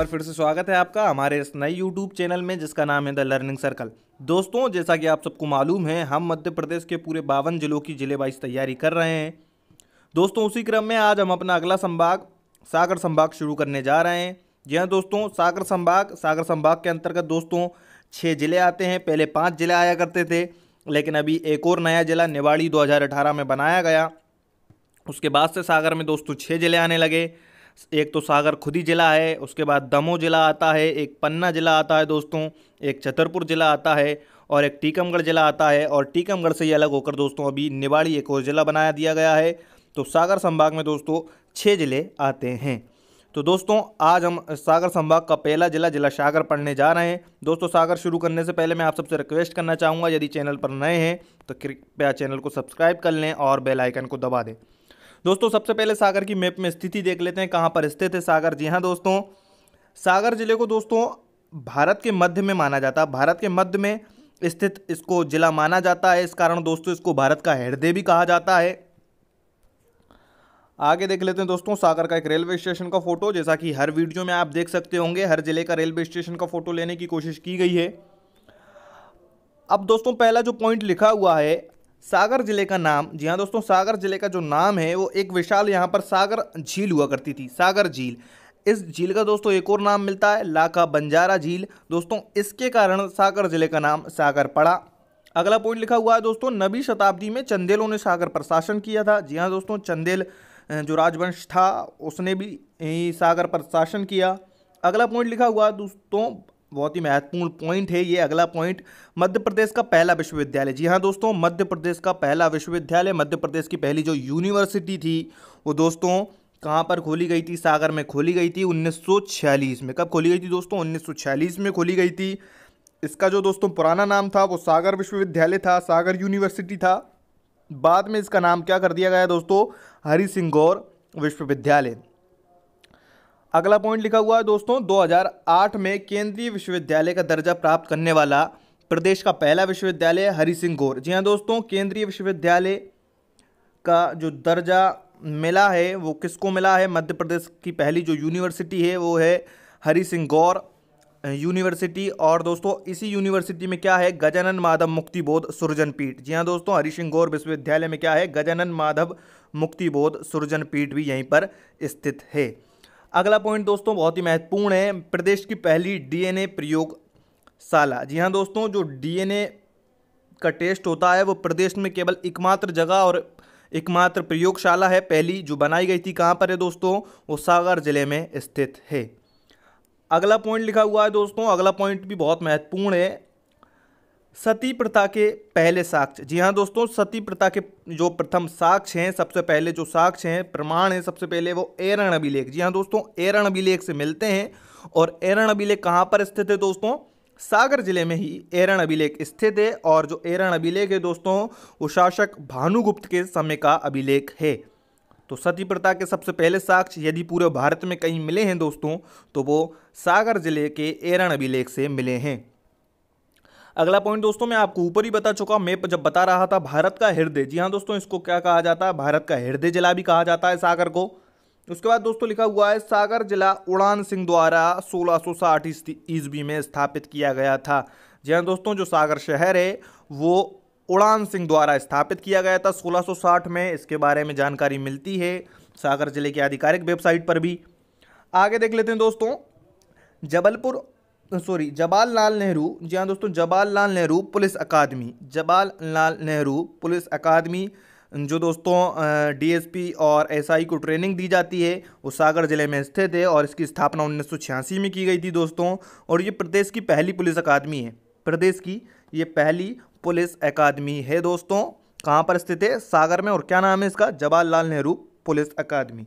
बार फिर से स्वागत है आपका हमारे इस नए यूट्यूब चैनल में जिसका नाम है द लर्निंग सर्कल दोस्तों जैसा कि आप सबको मालूम है हम मध्य प्रदेश के पूरे बावन जिलों की जिले वाइज तैयारी कर रहे हैं दोस्तों उसी क्रम में आज हम अपना अगला संभाग सागर संभाग शुरू करने जा रहे हैं जी हाँ दोस्तों सागर संभाग सागर संभाग के अंतर्गत दोस्तों छः जिले आते हैं पहले पाँच जिले आया करते थे लेकिन अभी एक और नया जिला निवाड़ी दो में बनाया गया उसके बाद से सागर में दोस्तों छः जिले आने लगे एक तो सागर खुदी ज़िला है उसके बाद दमोह ज़िला आता है एक पन्ना ज़िला आता है दोस्तों एक छतरपुर ज़िला आता है और एक टीकमगढ़ ज़िला आता है और टीकमगढ़ से ये अलग होकर दोस्तों अभी निवाड़ी एक और ज़िला बनाया दिया गया है तो सागर संभाग में दोस्तों छः ज़िले आते हैं तो दोस्तों आज हम सागर संभाग का पहला ज़िला ज़िला सागर पढ़ने जा रहे हैं दोस्तों सागर शुरू करने से पहले मैं आप सबसे रिक्वेस्ट करना चाहूँगा यदि चैनल पर नए हैं तो कृपया चैनल को सब्सक्राइब कर लें और बेल आइकन को दबा दें दोस्तों सबसे पहले सागर की मैप में स्थिति देख लेते हैं कहाँ पर स्थित है सागर जी हाँ दोस्तों सागर जिले को दोस्तों भारत के मध्य में माना जाता है भारत के मध्य में स्थित इसको जिला माना जाता है इस कारण दोस्तों इसको भारत का हृदय भी कहा जाता है आगे देख लेते हैं दोस्तों सागर का एक रेलवे स्टेशन का फोटो जैसा कि हर वीडियो में आप देख सकते होंगे हर जिले का रेलवे स्टेशन का फोटो लेने की कोशिश की गई है अब दोस्तों पहला जो पॉइंट लिखा हुआ है सागर जिले का नाम जी हाँ दोस्तों सागर जिले का जो नाम है वो एक विशाल यहाँ पर सागर झील हुआ करती थी सागर झील इस झील का दोस्तों एक और नाम मिलता है लाका बंजारा झील दोस्तों इसके कारण सागर जिले का नाम सागर पड़ा अगला पॉइंट लिखा हुआ है दोस्तों नबी शताब्दी में चंदेलों ने सागर पर शासन किया था जी हाँ दोस्तों चंदेल जो राजवंश था उसने भी सागर पर शासन किया अगला पॉइंट लिखा हुआ दोस्तों बहुत ही महत्वपूर्ण पॉइंट है ये अगला पॉइंट मध्य प्रदेश का पहला विश्वविद्यालय जी हाँ दोस्तों मध्य प्रदेश का पहला विश्वविद्यालय मध्य प्रदेश की पहली जो यूनिवर्सिटी थी वो दोस्तों कहाँ पर खोली गई थी सागर में खोली गई थी 1946 में कब खोली गई थी दोस्तों 1946 में खोली गई थी इसका जो दोस्तों पुराना नाम था वो सागर विश्वविद्यालय था सागर यूनिवर्सिटी था बाद में इसका नाम क्या कर दिया गया दोस्तों हरी सिंगौर विश्वविद्यालय अगला पॉइंट लिखा हुआ है दोस्तों 2008 में केंद्रीय विश्वविद्यालय का दर्जा प्राप्त करने वाला प्रदेश का पहला विश्वविद्यालय हरि सिंह गौर जी हाँ दोस्तों केंद्रीय विश्वविद्यालय का जो दर्जा मिला है वो किसको मिला है मध्य प्रदेश की पहली जो यूनिवर्सिटी है वो है हरि सिंह गौर यूनिवर्सिटी और दोस्तों इसी यूनिवर्सिटी में क्या है गजानन माधव मुक्ति बोध सुरजन पीठ जी हाँ दोस्तों हरि सिंह गौर विश्वविद्यालय में क्या है गजानन माधव मुक्ति बोध पीठ भी यहीं पर स्थित है अगला पॉइंट दोस्तों बहुत ही महत्वपूर्ण है प्रदेश की पहली डीएनए प्रयोगशाला जी हाँ दोस्तों जो डीएनए का टेस्ट होता है वो प्रदेश में केवल एकमात्र जगह और एकमात्र प्रयोगशाला है पहली जो बनाई गई थी कहाँ पर है दोस्तों वो सागर जिले में स्थित है अगला पॉइंट लिखा हुआ है दोस्तों अगला पॉइंट भी बहुत महत्वपूर्ण है सती प्रथा के पहले साक्ष्य जी हाँ दोस्तों सती प्रथा के जो प्रथम साक्ष्य हैं सबसे पहले जो साक्ष्य हैं प्रमाण हैं सबसे पहले वो एरण अभिलेख जी हाँ दोस्तों एरण अभिलेख से मिलते हैं और एरण अभिलेख कहाँ पर स्थित है दोस्तों सागर जिले में ही एरण अभिलेख स्थित है और जो एरण अभिलेख है दोस्तों वो शासक भानुगुप्त के समय का अभिलेख है तो सती प्रथा के सबसे पहले साक्ष्य यदि पूरे भारत में कहीं मिले हैं दोस्तों तो वो सागर जिले के एरण अभिलेख से मिले हैं अगला पॉइंट दोस्तों मैं आपको ऊपर ही बता चुका मैं जब बता रहा था भारत का हृदय जी हाँ दोस्तों इसको क्या कहा जाता है भारत का हृदय जिला भी कहा जाता है सागर को उसके बाद दोस्तों लिखा हुआ है सागर जिला उड़ान सिंह द्वारा सोलह सौ साठ ईस्वी में स्थापित किया गया था जी हाँ दोस्तों जो सागर शहर है वो उड़ान सिंह द्वारा स्थापित किया गया था 1660 में इसके बारे में जानकारी मिलती है सागर जिले की आधिकारिक वेबसाइट पर भी आगे देख लेते हैं दोस्तों जबलपुर सॉरी जवाहर लाल नेहरू जी हाँ दोस्तों जवाहर लाल नेहरू पुलिस अकादमी जवाहर लाल नेहरू पुलिस अकादमी जो दोस्तों डीएसपी और एसआई को ट्रेनिंग दी जाती है वो सागर ज़िले में स्थित है और इसकी स्थापना उन्नीस में की गई थी दोस्तों और ये प्रदेश की पहली पुलिस अकादमी है प्रदेश की ये पहली पुलिस अकादमी है दोस्तों कहाँ पर स्थित है सागर में और क्या नाम है इसका जवाहरलाल नेहरू पुलिस अकादमी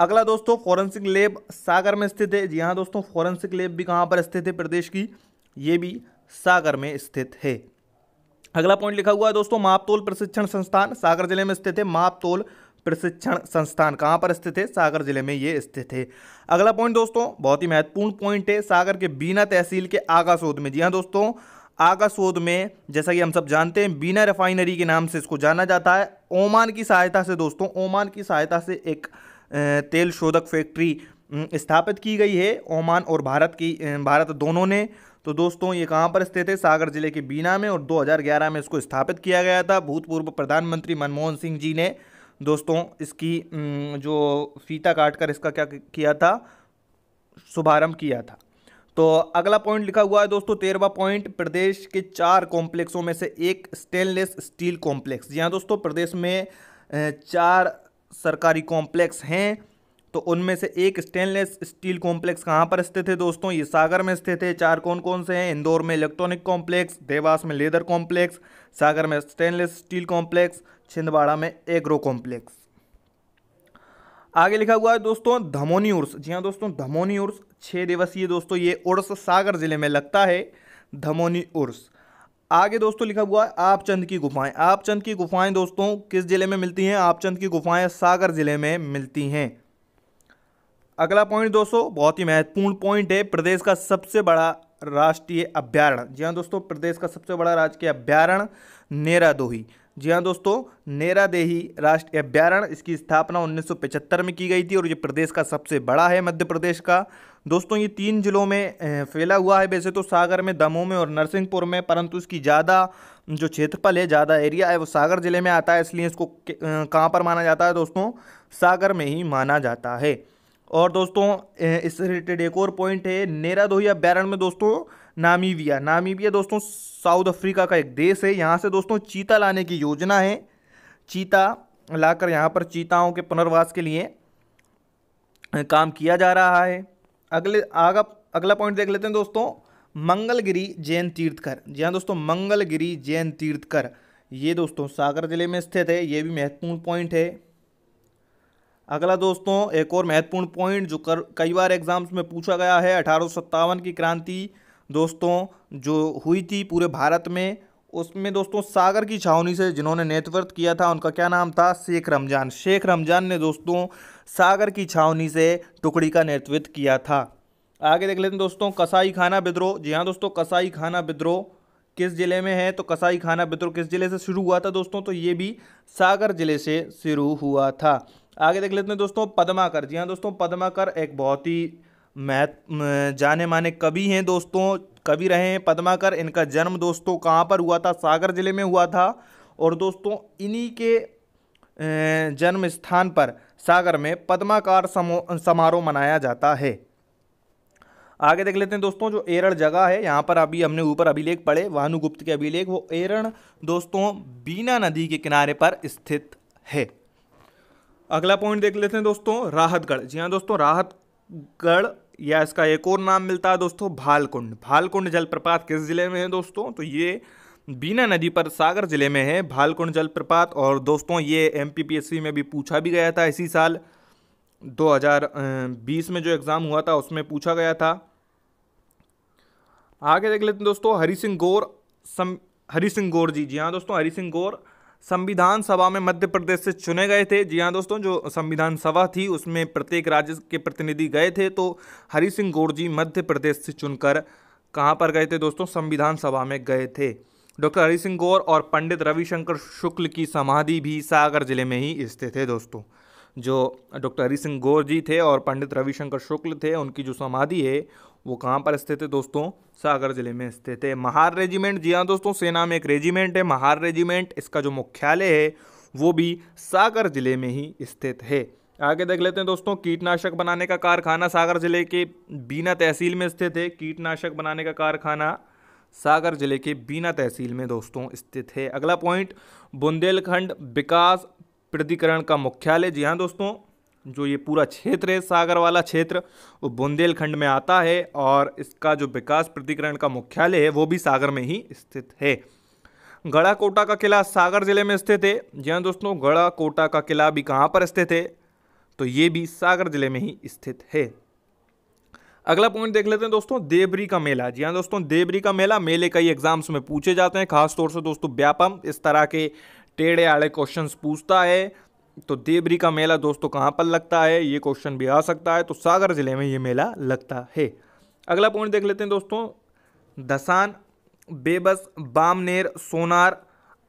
अगला दोस्तों फॉरेंसिक लैब सागर में स्थित है जी हाँ दोस्तों फॉरेंसिक लैब भी कहाँ पर स्थित है प्रदेश की ये भी सागर में स्थित है अगला पॉइंट लिखा हुआ है दोस्तों मापतोल प्रशिक्षण संस्थान सागर जिले में स्थित है मापतोल प्रशिक्षण संस्थान कहाँ पर स्थित है सागर जिले में ये स्थित है अगला पॉइंट दोस्तों बहुत ही महत्वपूर्ण पॉइंट है सागर के बीना तहसील के आगासोद में जी हाँ दोस्तों आगासोद में जैसा कि हम सब जानते हैं बीना रिफाइनरी के नाम से इसको जाना जाता है ओमान की सहायता से दोस्तों ओमान की सहायता से एक तेल शोधक फैक्ट्री स्थापित की गई है ओमान और भारत की भारत दोनों ने तो दोस्तों ये कहाँ पर स्थित है सागर जिले के बीना में और 2011 में इसको स्थापित किया गया था भूतपूर्व प्रधानमंत्री मनमोहन सिंह जी ने दोस्तों इसकी जो फीता काट कर इसका क्या किया था शुभारंभ किया था तो अगला पॉइंट लिखा हुआ है दोस्तों तेरहवा पॉइंट प्रदेश के चार कॉम्प्लेक्सों में से एक स्टेनलेस स्टील कॉम्प्लेक्स जी हाँ दोस्तों प्रदेश में चार सरकारी कॉम्प्लेक्स हैं तो उनमें से एक स्टेनलेस स्टील कॉम्प्लेक्स कहाँ पर स्थित है दोस्तों ये सागर में स्थित है चार कौन कौन से हैं इंदौर में इलेक्ट्रॉनिक कॉम्प्लेक्स देवास में लेदर कॉम्प्लेक्स सागर में स्टेनलेस स्टील कॉम्प्लेक्स छिंदवाड़ा में एग्रो कॉम्प्लेक्स आगे लिखा हुआ है दोस्तों धमोनी उर्स जी हाँ दोस्तों धमोनी उर्स छः दिवसीय दोस्तों ये उर्स सागर जिले में लगता है धमोनी उर्स आगे दोस्तों लिखा हुआ है आपचंद की गुफाएं आपचंद की गुफाएं दोस्तों किस जिले में मिलती हैं आपचंद की गुफाएं सागर जिले में मिलती हैं अगला पॉइंट दोस्तों बहुत ही महत्वपूर्ण पॉइंट है प्रदेश का सबसे बड़ा राष्ट्रीय अभ्यारण्य जी हाँ दोस्तों प्रदेश का सबसे बड़ा राजकीय अभ्यारण्य नेरादोही जी हाँ दोस्तों नेरादेही राष्ट्रीय अभ्यारण इसकी स्थापना 1975 में की गई थी और ये प्रदेश का सबसे बड़ा है मध्य प्रदेश का दोस्तों ये तीन जिलों में फैला हुआ है वैसे तो सागर में दमोह में और नरसिंहपुर में परंतु इसकी ज़्यादा जो क्षेत्रफल है ज़्यादा एरिया है वो सागर ज़िले में आता है इसलिए इसको कहाँ पर माना जाता है दोस्तों सागर में ही माना जाता है और दोस्तों इससे रिलेटेड एक और पॉइंट है नेरा दोही अभ्यारण्य में दोस्तों नामीबिया नामीबिया दोस्तों साउथ अफ्रीका का एक देश है यहाँ से दोस्तों चीता लाने की योजना है चीता लाकर यहाँ पर चीताओं के पुनर्वास के लिए काम किया जा रहा है अगले आगा अगला पॉइंट देख लेते हैं दोस्तों मंगलगिरी जैन तीर्थकर जी हाँ दोस्तों मंगलगिरी जैन तीर्थकर ये दोस्तों सागर जिले में स्थित है ये भी महत्वपूर्ण पॉइंट है अगला दोस्तों एक और महत्वपूर्ण पॉइंट जो कर कई बार एग्जाम्स में पूछा गया है अठारह की क्रांति दोस्तों जो हुई थी पूरे भारत में उसमें दोस्तों सागर की छावनी से जिन्होंने नेतृत्व किया था उनका क्या नाम था शेख रमज़ान शेख रमज़ान ने दोस्तों सागर की छावनी से टुकड़ी का नेतृत्व किया था आगे देख लेते हैं दोस्तों कसाई खाना विद्रोह जी हाँ दोस्तों कसाई खाना विद्रोह किस ज़िले में है तो कसाई खाना विद्रोह किस ज़िले से शुरू हुआ था दोस्तों तो ये भी सागर ज़िले से शुरू हुआ था आगे देख लेते हैं दोस्तों पदमाकर जी हाँ दोस्तों पदमाकर एक बहुत ही मैथ जाने माने कवि हैं दोस्तों कवि रहे हैं पद्माकर इनका जन्म दोस्तों कहाँ पर हुआ था सागर जिले में हुआ था और दोस्तों इन्हीं के जन्म स्थान पर सागर में पद्माकार समारोह मनाया जाता है आगे देख लेते हैं दोस्तों जो एरण जगह है यहाँ पर अभी हमने ऊपर अभिलेख पढ़े भानुगुप्त के अभिलेख वो एरण दोस्तों बीना नदी के किनारे पर स्थित है अगला पॉइंट देख लेते हैं दोस्तों राहतगढ़ जी हाँ दोस्तों राहतगढ़ या इसका एक और नाम मिलता है दोस्तों भालकुंड भालकुंड जलप्रपात किस ज़िले में है दोस्तों तो ये बीना नदी पर सागर ज़िले में है भालकुंड जलप्रपात और दोस्तों ये एम में भी पूछा भी गया था इसी साल 2020 में जो एग्ज़ाम हुआ था उसमें पूछा गया था आगे देख लेते हैं दोस्तों हरी सिंह गौर सम हरी सिंह गौर जी जी हाँ दोस्तों हरी सिंह गौर संविधान सभा में मध्य प्रदेश से चुने गए थे जी हाँ दोस्तों जो संविधान सभा थी उसमें प्रत्येक राज्य के प्रतिनिधि गए थे तो हरि सिंह गोरजी मध्य प्रदेश से चुनकर कहाँ पर गए थे दोस्तों संविधान सभा में गए थे डॉक्टर हरि सिंह गौर और पंडित रविशंकर शुक्ल की समाधि भी सागर जिले में ही स्थित है दोस्तों जो डॉक्टर हरि सिंह गौर जी थे और पंडित रविशंकर शुक्ल थे उनकी जो समाधि है वो कहाँ पर स्थित है दोस्तों सागर जिले में स्थित है महार रेजिमेंट जी हाँ दोस्तों सेना में एक रेजिमेंट है महार रेजिमेंट इसका जो मुख्यालय है वो भी सागर जिले में ही स्थित है आगे देख लेते हैं दोस्तों कीटनाशक बनाने का कारखाना सागर जिले के बीना तहसील में स्थित है कीटनाशक बनाने का कारखाना सागर जिले के बीना तहसील में दोस्तों स्थित है अगला पॉइंट बुंदेलखंड विकास प्राधिकरण का मुख्यालय जी हाँ दोस्तों जो ये पूरा क्षेत्र है सागर वाला क्षेत्र वो बुंदेलखंड में आता है और इसका जो विकास प्राधिकरण का मुख्यालय है वो भी सागर में ही स्थित है गड़ा कोटा का किला सागर जिले में स्थित है जी हाँ दोस्तों गड़ा कोटा का किला भी कहाँ पर स्थित है तो ये भी सागर जिले में ही स्थित है अगला पॉइंट देख लेते हैं दोस्तों देवरी का मेला जी हाँ दोस्तों देवरी का मेला मेले कई एग्जाम्स में पूछे जाते हैं खासतौर से दोस्तों व्यापम इस तरह के टेढ़े आड़े क्वेश्चन पूछता है तो देवरी का मेला दोस्तों कहाँ पर लगता है ये क्वेश्चन भी आ सकता है तो सागर ज़िले में ये मेला लगता है अगला पॉइंट देख लेते हैं दोस्तों दसान बेबस बामनेर सोनार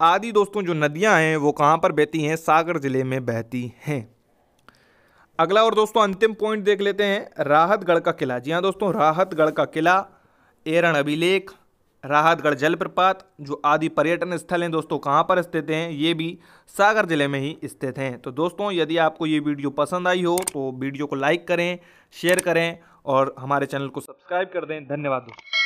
आदि दोस्तों जो नदियाँ हैं वो कहाँ पर बहती हैं सागर ज़िले में बहती हैं अगला और दोस्तों अंतिम पॉइंट देख लेते हैं राहतगढ़ का किला जी हाँ दोस्तों राहतगढ़ का किला एरण अभिलेख राहतगढ़ जलप्रपात जो आदि पर्यटन स्थल हैं दोस्तों कहाँ पर स्थित हैं ये भी सागर ज़िले में ही स्थित हैं तो दोस्तों यदि आपको ये वीडियो पसंद आई हो तो वीडियो को लाइक करें शेयर करें और हमारे चैनल को सब्सक्राइब कर दें धन्यवाद दोस्तों